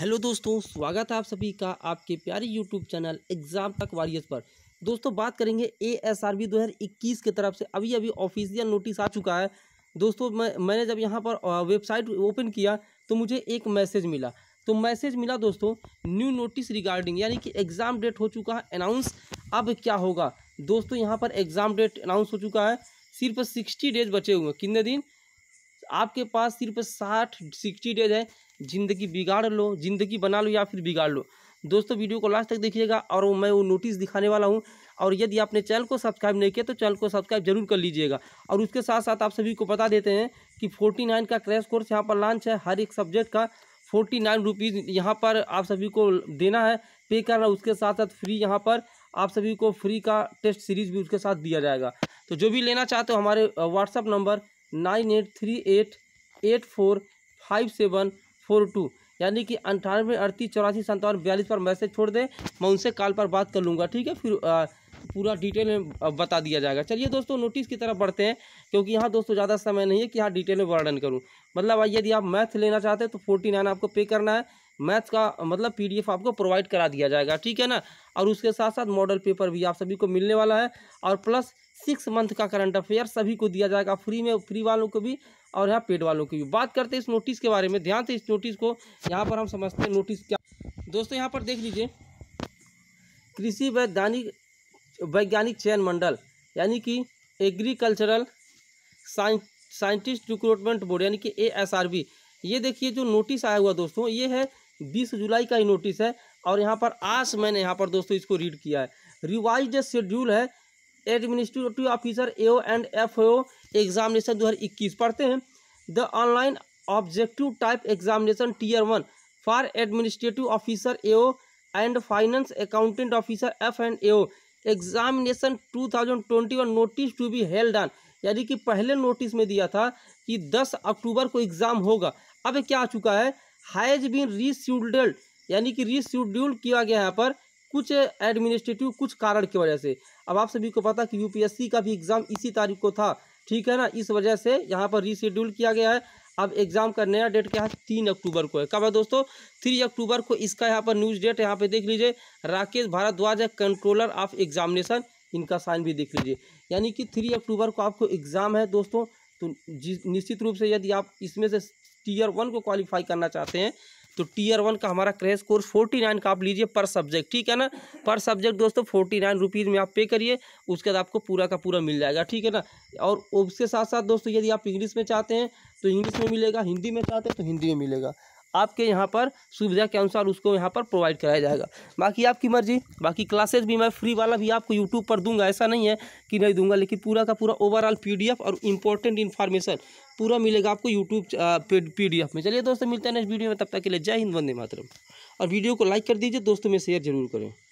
hello दोस्तों स्वागत है आप सभी का आपके प्यारे यूट्यूब चैनल एग्जाम तक वारियर्स पर दोस्तों बात करेंगे ए एस आर बी दो हज़ार इक्कीस की तरफ से अभी अभी ऑफिशियल नोटिस आ चुका है दोस्तों मैं मैंने जब यहाँ पर वेबसाइट ओपन किया तो मुझे एक मैसेज मिला तो मैसेज मिला दोस्तों न्यू नोटिस रिगार्डिंग यानी कि एग्ज़ाम डेट हो चुका है अनाउंस अब क्या होगा दोस्तों यहाँ पर एग्ज़ाम डेट अनाउंस हो चुका है सिर्फ सिक्सटी डेज बचे हुए हैं कितने दिन आपके पास सिर्फ साठ सिक्सटी डेज है ज़िंदगी बिगाड़ लो ज़िंदगी बना लो या फिर बिगाड़ लो दोस्तों वीडियो को लास्ट तक देखिएगा और मैं वो नोटिस दिखाने वाला हूँ और यदि आपने चैनल को सब्सक्राइब नहीं किया तो चैनल को सब्सक्राइब जरूर कर लीजिएगा और उसके साथ साथ आप सभी को बता देते हैं कि फोर्टी नाइन का क्रैश कोर्स यहाँ पर लॉन्च है हर एक सब्जेक्ट का फोर्टी नाइन रुपीज़ यहाँ पर आप सभी को देना है पे करना उसके साथ साथ फ्री यहाँ पर आप सभी को फ्री का टेस्ट सीरीज़ भी उसके साथ दिया जाएगा तो जो भी लेना चाहते हो हमारे WhatsApp number nine eight three eight eight four five seven four two यानी कि अंठानवे अड़तीस चौरासी संतावन बयालीस पर मैसेज छोड़ दें मैं उनसे कॉल पर बात कर लूँगा ठीक है फिर आ, पूरा डिटेल में बता दिया जाएगा चलिए दोस्तों नोटिस की तरफ बढ़ते हैं क्योंकि यहाँ दोस्तों ज़्यादा समय नहीं है कि यहाँ डिटेल में वर्णन करूँ मतलब यदि आप मैथ लेना चाहते हैं तो फोर्टी नाइन आपको पे करना है मैथ्स का मतलब पीडीएफ आपको प्रोवाइड करा दिया जाएगा ठीक है ना और उसके साथ साथ मॉडल पेपर भी आप सभी को मिलने वाला है और प्लस सिक्स मंथ का करंट अफेयर सभी को दिया जाएगा फ्री में फ्री वालों को भी और यहाँ पेड वालों की भी बात करते हैं इस नोटिस के बारे में ध्यान से इस नोटिस को यहाँ पर हम समझते हैं नोटिस क्या दोस्तों यहाँ पर देख लीजिए कृषि वैज्ञानिक वैज्ञानिक चयन मंडल यानी कि एग्रीकल्चरल साइंटिस्ट रिक्रूटमेंट बोर्ड यानी कि ए एस आर बी ये देखिए जो नोटिस आया हुआ दोस्तों ये है बीस जुलाई का ही नोटिस है और यहाँ पर आज मैंने यहाँ पर दोस्तों इसको रीड किया है रिवाइज शेड्यूल है administrative officer AO and F O examination दो पढ़ते हैं the online objective type examination tier one for administrative officer AO and finance accountant officer F and AO examination 2021 notice to be held on यानी कि पहले notice में दिया था कि 10 अक्टूबर को एग्ज़ाम होगा अब क्या आ चुका है हैज बीन रीशेड्यूल्ड यानी कि रीशेड्यूल किया गया यहाँ पर कुछ एडमिनिस्ट्रेटिव कुछ कारण की वजह से अब आप सभी को पता कि यूपीएससी का भी एग्ज़ाम इसी तारीख को था ठीक है ना इस वजह से यहाँ पर रीशेड्यूल किया गया है अब एग्ज़ाम का नया डेट क्या है तीन अक्टूबर को है कब है दोस्तों थ्री अक्टूबर को इसका यहाँ पर न्यूज़ डेट यहाँ पे देख लीजिए राकेश भारद्वाज है कंट्रोलर ऑफ एग्जामिनेशन इनका साइन भी देख लीजिए यानी कि थ्री अक्टूबर को आपको एग्ज़ाम है दोस्तों तो निश्चित रूप से यदि आप इसमें से टीयर वन को क्वालिफाई करना चाहते हैं तो टीयर वन का हमारा क्रैश कोर्स फोर्टी नाइन का आप लीजिए पर सब्जेक्ट ठीक है ना पर सब्जेक्ट दोस्तों फोर्टी नाइन रुपीज़ में आप पे करिए उसके बाद आपको पूरा का पूरा मिल जाएगा ठीक है ना और उसके साथ साथ दोस्तों यदि आप इंग्लिश में चाहते हैं तो इंग्लिश में मिलेगा हिंदी में चाहते हैं तो हिंदी में मिलेगा आपके यहाँ पर सुविधा के अनुसार उसको यहाँ पर प्रोवाइड कराया जाएगा बाकी आपकी मर्जी बाकी क्लासेज भी मैं फ्री वाला भी आपको यूट्यूब पर दूंगा ऐसा नहीं है कि नहीं दूंगा लेकिन पूरा का पूरा ओवरऑल पीडीएफ और इंपॉर्टेंट इन्फॉर्मेशन पूरा मिलेगा आपको यूट्यूब पीडीएफ में चलिए दोस्तों मिलते हैं नेक्स्ट वीडियो में तब तक के लिए जय हिंद वंदे मातरम और वीडियो को लाइक कर दीजिए दोस्तों में शेयर जरूर करें